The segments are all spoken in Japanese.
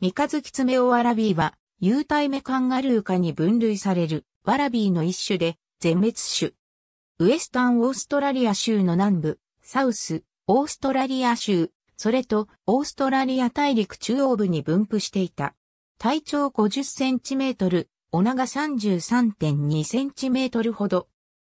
三日月爪オワラビーは、有体目カンガルー科に分類される、ワラビーの一種で、全滅種。ウエスタンオーストラリア州の南部、サウス、オーストラリア州、それと、オーストラリア大陸中央部に分布していた。体長50センチメートル、お長33.2センチメートルほど。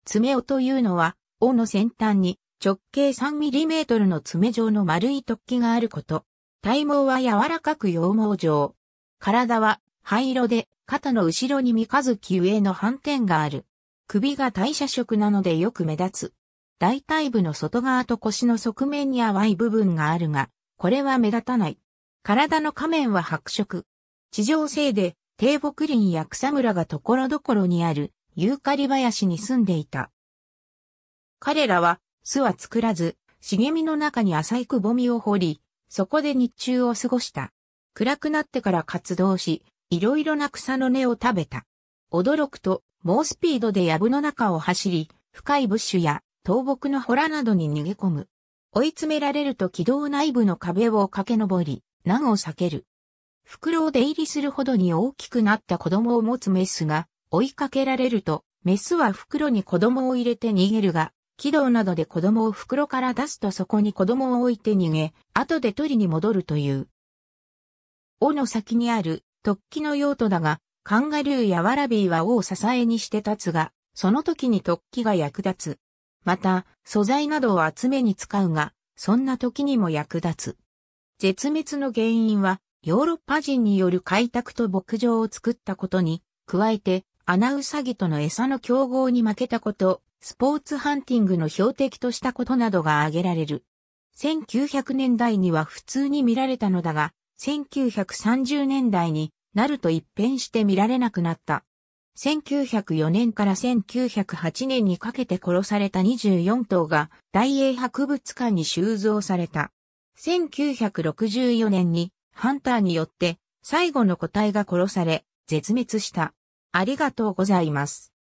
爪尾というのは、尾の先端に直径3ミリメートルの爪状の丸い突起があること。体毛は柔らかく羊毛状。体は灰色で肩の後ろに三日月上の斑点がある。首が代謝色なのでよく目立つ。大腿部の外側と腰の側面に淡い部分があるが、これは目立たない。体の仮面は白色。地上性で低木林や草むらがところどころにあるユーカリ林に住んでいた。彼らは巣は作らず、茂みの中に浅いくぼみを掘り、そこで日中を過ごした。暗くなってから活動し、いろいろな草の根を食べた。驚くと、猛スピードで藪の中を走り、深いブッシュや倒木の洞などに逃げ込む。追い詰められると軌道内部の壁を駆け上り、難を避ける。袋を出入りするほどに大きくなった子供を持つメスが、追いかけられると、メスは袋に子供を入れて逃げるが、気道などで子供を袋から出すとそこに子供を置いて逃げ、後で取りに戻るという。尾の先にある突起の用途だが、カンガルーやワラビーは尾を支えにして立つが、その時に突起が役立つ。また、素材などを集めに使うが、そんな時にも役立つ。絶滅の原因は、ヨーロッパ人による開拓と牧場を作ったことに、加えて、アナウサギとの餌の競合に負けたことスポーツハンティングの標的としたことなどが挙げられる。1900年代には普通に見られたのだが、1930年代になると一変して見られなくなった。1904年から1908年にかけて殺された24頭が大英博物館に収蔵された。1964年にハンターによって最後の個体が殺され絶滅した。ありがとうございます。